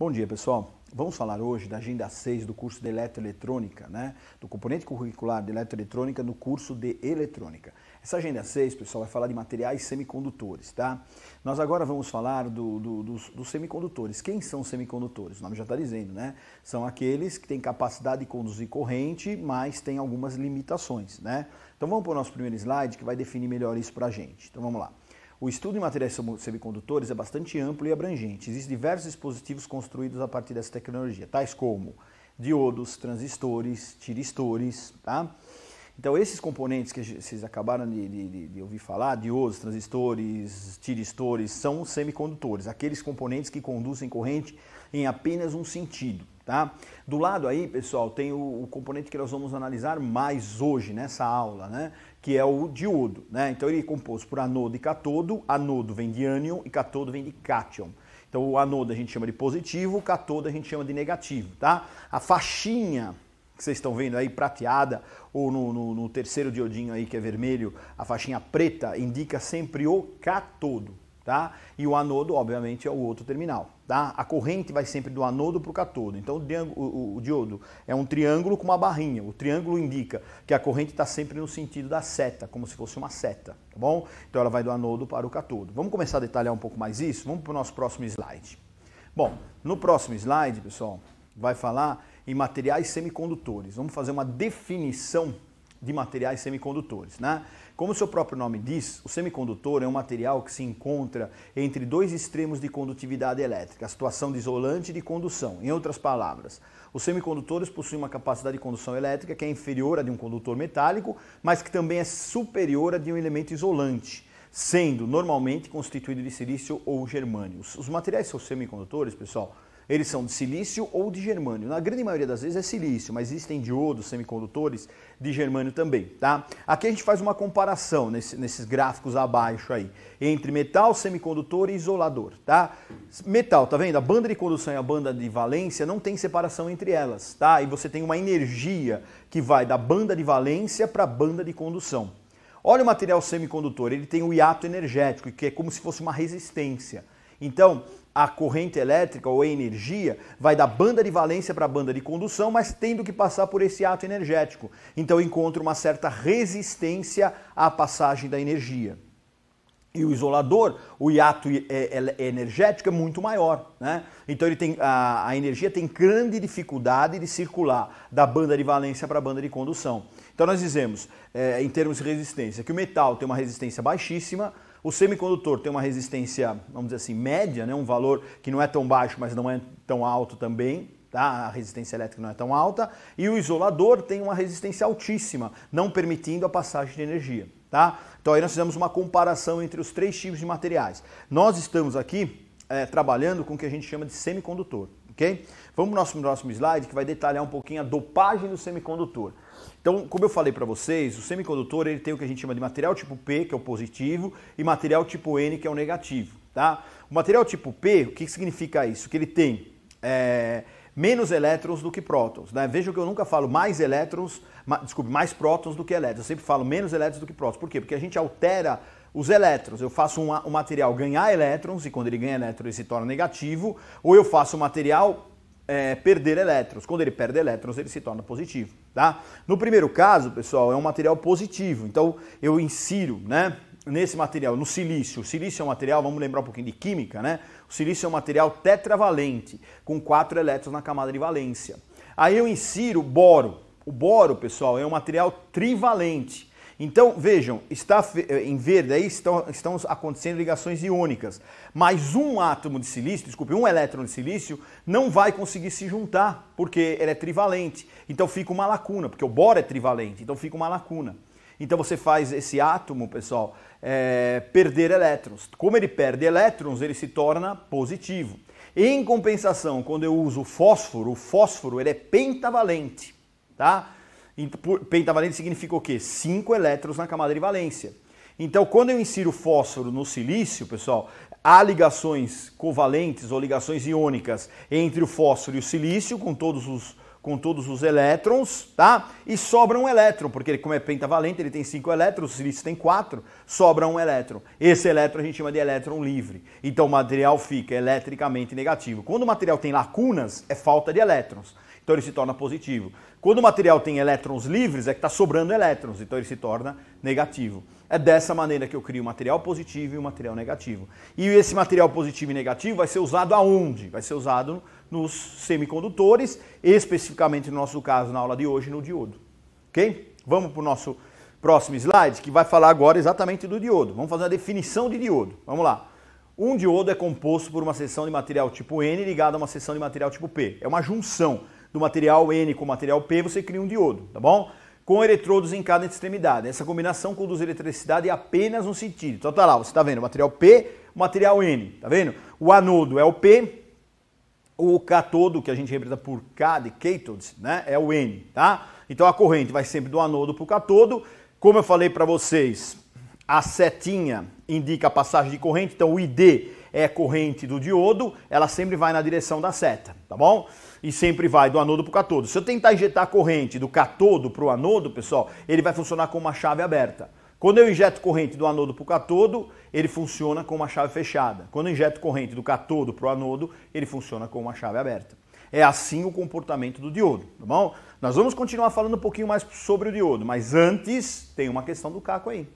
Bom dia, pessoal. Vamos falar hoje da agenda 6 do curso de eletroeletrônica, né? Do componente curricular de eletroeletrônica no curso de eletrônica. Essa agenda 6, pessoal, vai falar de materiais semicondutores, tá? Nós agora vamos falar do, do, dos, dos, semicondutores. Quem são semicondutores? O nome já está dizendo, né? São aqueles que têm capacidade de conduzir corrente, mas têm algumas limitações, né? Então vamos para o nosso primeiro slide que vai definir melhor isso para a gente. Então vamos lá. O estudo em materiais semicondutores é bastante amplo e abrangente. Existem diversos dispositivos construídos a partir dessa tecnologia, tais como diodos, transistores, tiristores, tá? Então, esses componentes que vocês acabaram de, de, de, ouvir falar, diodos, transistores, tiristores, são semicondutores, aqueles componentes que conduzem corrente em apenas um sentido. Tá? Do lado aí, pessoal, tem o, o, componente que nós vamos analisar mais hoje nessa aula, né? que é o diodo. Né? Então ele é composto por anodo e catodo, anodo vem de ânion e catodo vem de cátion. Então o anodo a gente chama de positivo, o catodo a gente chama de negativo. Tá? A faixinha que vocês estão vendo aí, prateada, ou no, no, no terceiro diodinho aí que é vermelho, a faixinha preta indica sempre o catodo tá? E o anodo, obviamente, é o outro terminal, tá? A corrente vai sempre do anodo para o catodo. Então, o, o, o, diodo é um triângulo com uma barrinha. O triângulo indica que a corrente está sempre no sentido da seta, como se fosse uma seta, tá bom? Então, ela vai do anodo para o catodo. Vamos começar a detalhar um pouco mais isso? Vamos para o nosso próximo slide. Bom, no próximo slide, pessoal, vai falar em materiais semicondutores. Vamos fazer uma definição de materiais semicondutores. Né? Como o seu próprio nome diz, o semicondutor é um material que se encontra entre dois extremos de condutividade elétrica, a situação de isolante e de condução. Em outras palavras, os semicondutores possuem uma capacidade de condução elétrica que é inferior à de um condutor metálico, mas que também é superior à de um elemento isolante sendo normalmente constituído de silício ou germânio. Os materiais são semicondutores, pessoal, eles são de silício ou de germânio. Na grande maioria das vezes é silício, mas existem diodos semicondutores de germânio também, tá? Aqui a gente faz uma comparação nesse, nesses gráficos abaixo aí, entre metal, semicondutor e isolador, tá? Metal, tá vendo? A banda de condução e a banda de valência não tem separação entre elas, tá? E você tem uma energia que vai da banda de valência para a banda de condução. Olha o material semicondutor, ele tem o hiato energético, que é como se fosse uma resistência. Então, a corrente elétrica ou a energia vai da banda de valência para a banda de condução, mas tendo que passar por esse ato energético. Então encontra uma certa resistência à passagem da energia. E o isolador, o hiato é, é, é, energético é muito maior. Né? Então ele tem, a, a energia tem grande dificuldade de circular da banda de valência para a banda de condução. Então nós dizemos, é, em termos de resistência, que o metal tem uma resistência baixíssima, o semicondutor tem uma resistência, vamos dizer assim, média, né? um valor que não é tão baixo, mas não é tão alto também, Tá? A resistência elétrica não é tão alta e o isolador tem uma resistência altíssima, não permitindo a passagem de energia, tá? Então aí nós fizemos uma comparação entre os três tipos de materiais. Nós estamos aqui é, trabalhando com o que a gente chama de semicondutor, ok? Vamos para o nosso próximo slide que vai detalhar um pouquinho a dopagem do semicondutor. Então, como eu falei para vocês, o semicondutor ele tem o que a gente chama de material tipo P, que é o positivo, e material tipo N, que é o negativo. Tá? O material tipo P, o que significa isso? Que ele tem é, menos elétrons do que prótons. Né? Veja que eu nunca falo mais elétrons, ma, desculpe, mais prótons do que elétrons. Eu sempre falo menos elétrons do que prótons. Por quê? Porque a gente altera os elétrons. Eu faço um, um material ganhar elétrons, e quando ele ganha elétrons ele se torna negativo, ou eu faço o um material é, perder elétrons. Quando ele perde elétrons, ele se torna positivo. Tá? No primeiro caso, pessoal, é um material positivo. Então, eu insiro né, nesse material, no silício. O silício é um material, vamos lembrar um pouquinho de química, né? O silício é um material tetravalente, com quatro elétrons na camada de valência. Aí eu insiro boro. O boro, pessoal, é um material trivalente então, vejam, está eh, em verde aí estão, estão acontecendo ligações iônicas, mas um átomo de silício, desculpe, um elétron de silício não vai conseguir se juntar, porque ele é trivalente. Então fica uma lacuna, porque o boro é trivalente, então fica uma lacuna. Então você faz esse átomo, pessoal, é, perder elétrons. Como ele perde elétrons, ele se torna positivo. Em compensação, quando eu uso fósforo, o fósforo ele é pentavalente, tá? pentavalente significa o quê? Cinco elétrons na camada de valência. Então, quando eu insiro fósforo no silício, pessoal, há ligações covalentes ou ligações iônicas entre o fósforo e o silício, com todos os, com todos os elétrons, tá? E sobra um elétron, porque ele, como é pentavalente, ele tem cinco elétrons, o silício tem quatro, sobra um elétron. Esse elétron a gente chama de elétron livre. Então o material fica eletricamente negativo. Quando o material tem lacunas, é falta de elétrons então ele se torna positivo. Quando o material tem elétrons livres, é que está sobrando elétrons, então ele se torna negativo. É dessa maneira que eu crio um material positivo e um material negativo. E esse material positivo e negativo vai ser usado aonde? Vai ser usado nos semicondutores, especificamente no nosso caso, na aula de hoje, no diodo. Ok? Vamos para o nosso próximo slide, que vai falar agora exatamente do diodo. Vamos fazer a definição de diodo. Vamos lá. Um diodo é composto por uma seção de material tipo N ligada a uma seção de material tipo P. É uma junção do material N com o material P, você cria um diodo, tá bom? Com eletrodos em cada extremidade. Essa combinação conduz eletricidade apenas um sentido. Então tá lá, você está vendo, material P, material N, tá vendo? O anodo é o P, o catodo, que a gente representa por K de cathodes, né, é o N, tá? Então a corrente vai sempre do anodo para o catodo. Como eu falei para vocês, a setinha indica a passagem de corrente, então o ID é corrente do diodo, ela sempre vai na direção da seta, tá bom? e sempre vai do anodo para o catodo. Se eu tentar injetar a corrente do catodo para o anodo, pessoal, ele vai funcionar com uma chave aberta. Quando eu injeto corrente do anodo para o catodo, ele funciona com uma chave fechada. Quando eu injeto corrente do catodo para o anodo, ele funciona com uma chave aberta. É assim o comportamento do diodo, tá bom? Nós vamos continuar falando um pouquinho mais sobre o diodo, mas antes tem uma questão do caco aí.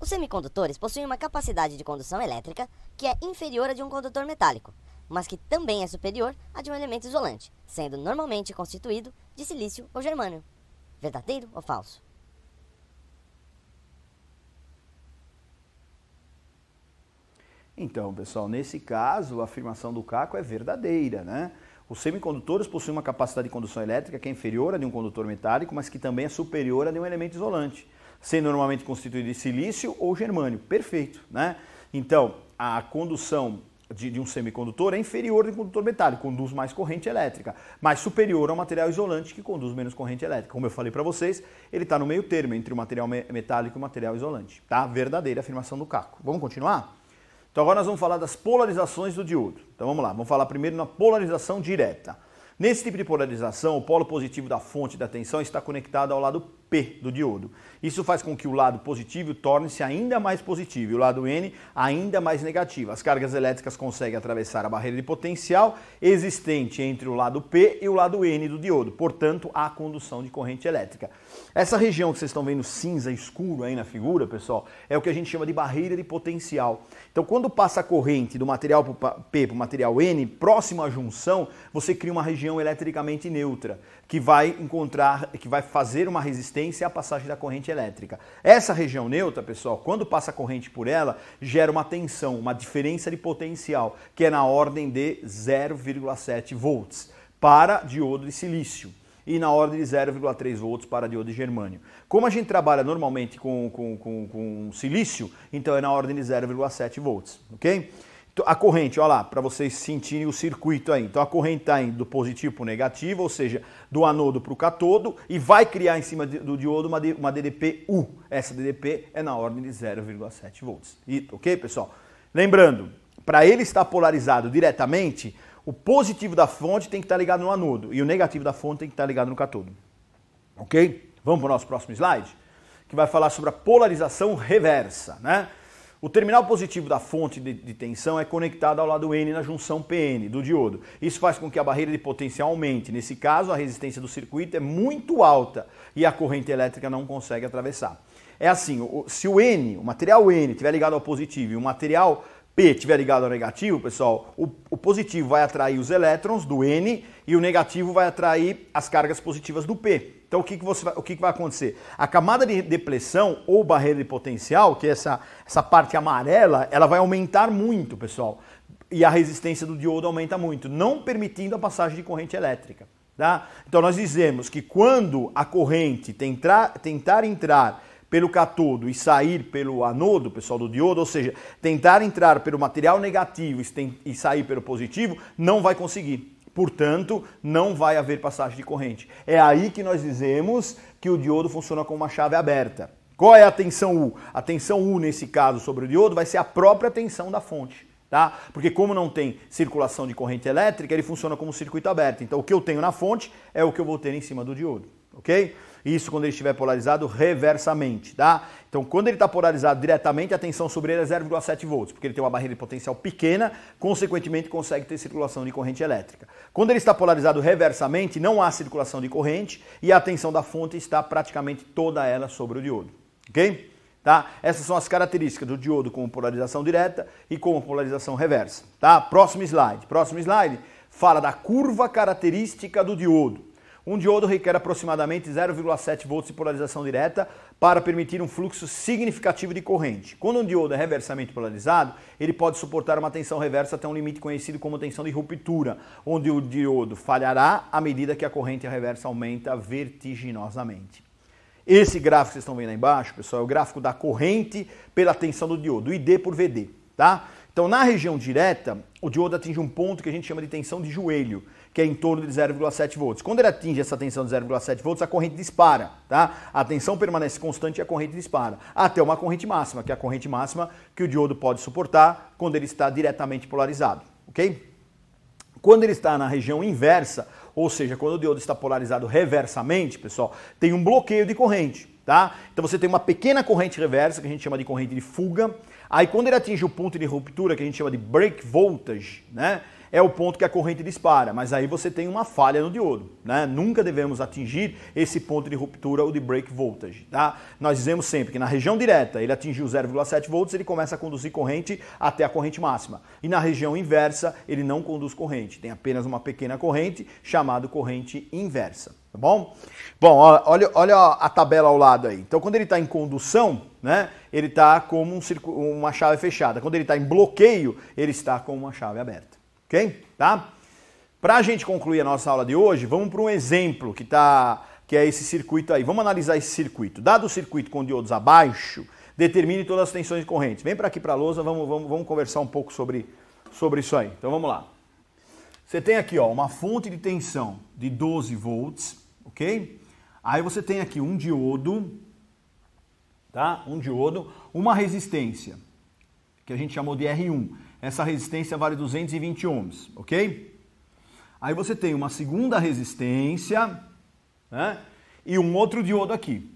Os semicondutores possuem uma capacidade de condução elétrica que é inferior à de um condutor metálico, mas que também é superior à de um elemento isolante, sendo normalmente constituído de silício ou germânio. Verdadeiro ou falso? Então, pessoal, nesse caso, a afirmação do Caco é verdadeira, né? Os semicondutores possuem uma capacidade de condução elétrica que é inferior à de um condutor metálico, mas que também é superior à de um elemento isolante, sendo normalmente constituído de silício ou germânio. Perfeito, né? Então, a condução de, de, um semicondutor é inferior do condutor metálico, conduz mais corrente elétrica, mas superior ao material isolante que conduz menos corrente elétrica. Como eu falei para vocês, ele está no meio termo entre o material metálico e o material isolante. Tá? Verdadeira afirmação do Caco. Vamos continuar? Então agora nós vamos falar das polarizações do diodo. Então vamos lá, vamos falar primeiro na polarização direta. Nesse tipo de polarização, o polo positivo da fonte da tensão está conectado ao lado P do diodo. Isso faz com que o lado positivo torne-se ainda mais positivo e o lado N ainda mais negativo. As cargas elétricas conseguem atravessar a barreira de potencial existente entre o lado P e o lado N do diodo, portanto, há condução de corrente elétrica. Essa região que vocês estão vendo cinza escuro aí na figura, pessoal, é o que a gente chama de barreira de potencial. Então, quando passa a corrente do material P para o material N, próximo à junção, você cria uma região eletricamente neutra, que vai encontrar, que vai fazer uma resistência resistência à passagem da corrente elétrica. Essa região neutra, pessoal, quando passa a corrente por ela, gera uma tensão, uma diferença de potencial, que é na ordem de 0,7 volts para diodo de silício e na ordem de 0,3 volts para diodo de germânio. Como a gente trabalha normalmente com, com, com, com silício, então é na ordem de 0,7 volts, ok? Então, a corrente, olha lá, para vocês sentirem o circuito aí. Então a corrente está indo do positivo para o negativo, ou seja, do anodo para o catodo, e vai criar em cima do diodo uma, uma DDP-U. Essa DDP é na ordem de 0,7 volts. E, ok, pessoal? Lembrando, para ele estar polarizado diretamente, o positivo da fonte tem que estar tá ligado no anodo e o negativo da fonte tem que estar tá ligado no catodo. Ok? Vamos para o nosso próximo slide, que vai falar sobre a polarização reversa, né? O terminal positivo da fonte de, de, tensão é conectado ao lado N na junção PN do diodo. Isso faz com que a barreira de potência aumente. Nesse caso, a resistência do circuito é muito alta e a corrente elétrica não consegue atravessar. É assim, se o N, o material N, estiver ligado ao positivo e o material P estiver ligado ao negativo, pessoal, o, o positivo vai atrair os elétrons do N e o negativo vai atrair as cargas positivas do P. Então o que, que, você vai, o que, que vai acontecer? A camada de depressão ou barreira de potencial, que é essa, essa parte amarela, ela vai aumentar muito, pessoal. E a resistência do diodo aumenta muito, não permitindo a passagem de corrente elétrica. Tá? Então nós dizemos que quando a corrente tentar, tentar entrar pelo catodo e sair pelo anodo, pessoal do diodo, ou seja, tentar entrar pelo material negativo e sair pelo positivo, não vai conseguir. Portanto, não vai haver passagem de corrente. É aí que nós dizemos que o diodo funciona com uma chave aberta. Qual é a tensão U? A tensão U, nesse caso, sobre o diodo, vai ser a própria tensão da fonte. Tá? Porque como não tem circulação de corrente elétrica, ele funciona como um circuito aberto. Então o que eu tenho na fonte é o que eu vou ter em cima do diodo, ok? Isso quando ele estiver polarizado reversamente, tá? Então, quando ele está polarizado diretamente, a tensão sobre ele é 0,7 volts, porque ele tem uma barreira de potencial pequena, consequentemente consegue ter circulação de corrente elétrica. Quando ele está polarizado reversamente, não há circulação de corrente e a tensão da fonte está praticamente toda ela sobre o diodo, ok? Tá? Essas são as características do diodo com polarização direta e com polarização reversa. Tá? Próximo slide. Próximo slide fala da curva característica do diodo. Um diodo requer aproximadamente 0,7 volts de polarização direta para permitir um fluxo significativo de corrente. Quando um diodo é reversamente polarizado, ele pode suportar uma tensão reversa até um limite conhecido como tensão de ruptura, onde o diodo falhará à medida que a corrente reversa aumenta vertiginosamente. Esse gráfico que vocês estão vendo aí embaixo, pessoal, é o gráfico da corrente pela tensão do diodo, ID por VD, tá? Então, na região direta, o diodo atinge um ponto que a gente chama de tensão de joelho, que é em torno de 0,7 volts. Quando ele atinge essa tensão de 0,7 volts, a corrente dispara, tá? A tensão permanece constante e a corrente dispara, até uma corrente máxima, que é a corrente máxima que o diodo pode suportar quando ele está diretamente polarizado, ok? Quando ele está na região inversa, ou seja, quando o diodo está polarizado reversamente, pessoal, tem um bloqueio de corrente, tá? Então você tem uma pequena corrente reversa, que a gente chama de corrente de fuga. Aí quando ele atinge o ponto de ruptura, que a gente chama de break voltage, né? é o ponto que a corrente dispara, mas aí você tem uma falha no diodo. Né? Nunca devemos atingir esse ponto de ruptura ou de break voltage. Tá? Nós dizemos sempre que na região direta ele atingiu 0,7 volts, ele começa a conduzir corrente até a corrente máxima. E na região inversa ele não conduz corrente, tem apenas uma pequena corrente chamada corrente inversa tá bom? Bom, olha, olha a tabela ao lado aí. Então, quando ele está em condução, né, ele está como um uma chave fechada. Quando ele está em bloqueio, ele está com uma chave aberta ok? Tá? Para a gente concluir a nossa aula de hoje, vamos para um exemplo que tá, que é esse circuito aí. Vamos analisar esse circuito. Dado o circuito com diodos abaixo, determine todas as tensões e correntes. Vem para aqui para a lousa, vamos, vamos, vamos conversar um pouco sobre, sobre isso aí. Então vamos lá. Você tem aqui ó, uma fonte de tensão de 12 volts, ok? Aí você tem aqui um diodo, tá? Um diodo, uma resistência, que a gente chamou de R1 essa resistência vale 220 ohms, ok? Aí você tem uma segunda resistência né? e um outro diodo aqui,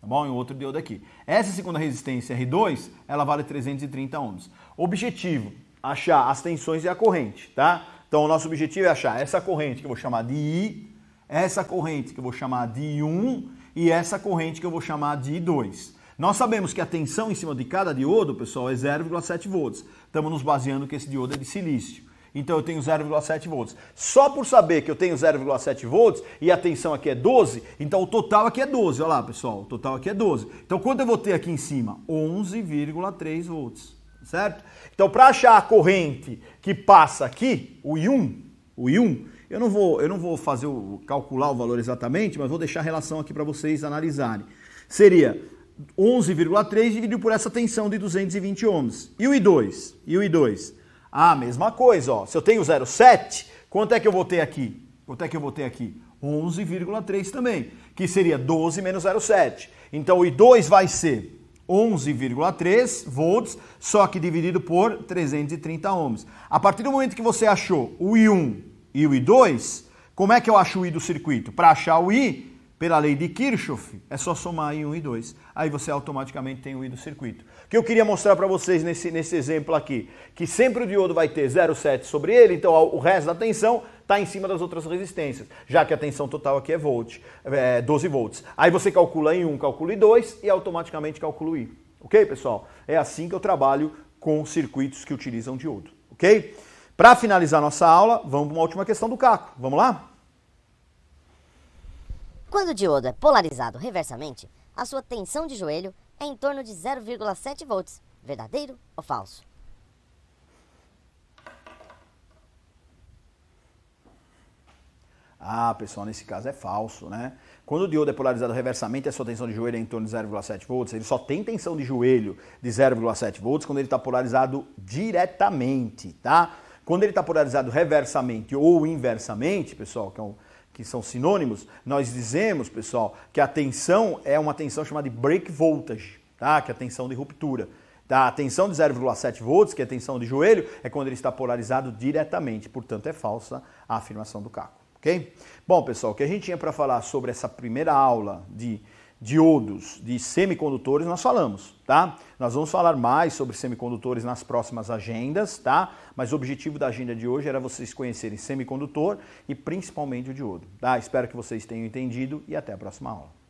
tá bom? E um outro diodo aqui. Essa segunda resistência R2, ela vale 330 ohms. Objetivo, achar as tensões e a corrente, tá? Então o nosso objetivo é achar essa corrente que eu vou chamar de I, essa corrente que eu vou chamar de I1 e essa corrente que eu vou chamar de I2. Nós sabemos que a tensão em cima de cada diodo, pessoal, é 0,7 volts. Estamos nos baseando que esse diodo é de silício. Então eu tenho 0,7 volts. Só por saber que eu tenho 0,7 volts e a tensão aqui é 12, então o total aqui é 12. Olha lá, pessoal, o total aqui é 12. Então quanto eu vou ter aqui em cima? 11,3 volts, certo? Então para achar a corrente que passa aqui, o I1, o I1, eu não vou, eu não vou fazer o, calcular o valor exatamente, mas vou deixar a relação aqui para vocês analisarem. Seria 11,3 dividido por essa tensão de 220 ohms. E o I2? E o I2? A ah, mesma coisa, ó. Se eu tenho 0,7, quanto é que eu vou ter aqui? Quanto é que eu vou ter aqui? 11,3 também, que seria 12 menos 0,7. Então o I2 vai ser 11,3 volts, só que dividido por 330 ohms. A partir do momento que você achou o I1 e o I2, como é que eu acho o I do circuito? Para achar o I, pela lei de Kirchhoff, é só somar I1 e 2 aí você automaticamente tem o I do circuito. O que eu queria mostrar para vocês nesse, nesse exemplo aqui, que sempre o diodo vai ter 0,7 sobre ele, então o resto da tensão está em cima das outras resistências, já que a tensão total aqui é, volt, é 12 volts. Aí você calcula em 1, calcula em 2 e automaticamente calcula o I. Ok, pessoal? É assim que eu trabalho com circuitos que utilizam diodo. Ok? Para finalizar nossa aula, vamos para uma última questão do Caco. Vamos lá? Quando o diodo é polarizado reversamente, a sua tensão de joelho é em torno de 0,7 volts. Verdadeiro ou falso? Ah, pessoal, nesse caso é falso, né? Quando o diodo é polarizado reversamente, a sua tensão de joelho é em torno de 0,7 volts. Ele só tem tensão de joelho de 0,7 volts quando ele está polarizado diretamente, tá? Quando ele está polarizado reversamente ou inversamente, pessoal, que é um que são sinônimos, nós dizemos, pessoal, que a tensão é uma tensão chamada de break voltage, tá? que é a tensão de ruptura. Tá? A tensão de 0,7 volts, que é a tensão de joelho, é quando ele está polarizado diretamente, portanto é falsa a afirmação do Caco. Ok? Bom, pessoal, o que a gente tinha para falar sobre essa primeira aula de diodos de semicondutores nós falamos, tá? Nós vamos falar mais sobre semicondutores nas próximas agendas, tá? Mas o objetivo da agenda de hoje era vocês conhecerem semicondutor e principalmente o diodo, tá? Espero que vocês tenham entendido e até a próxima aula.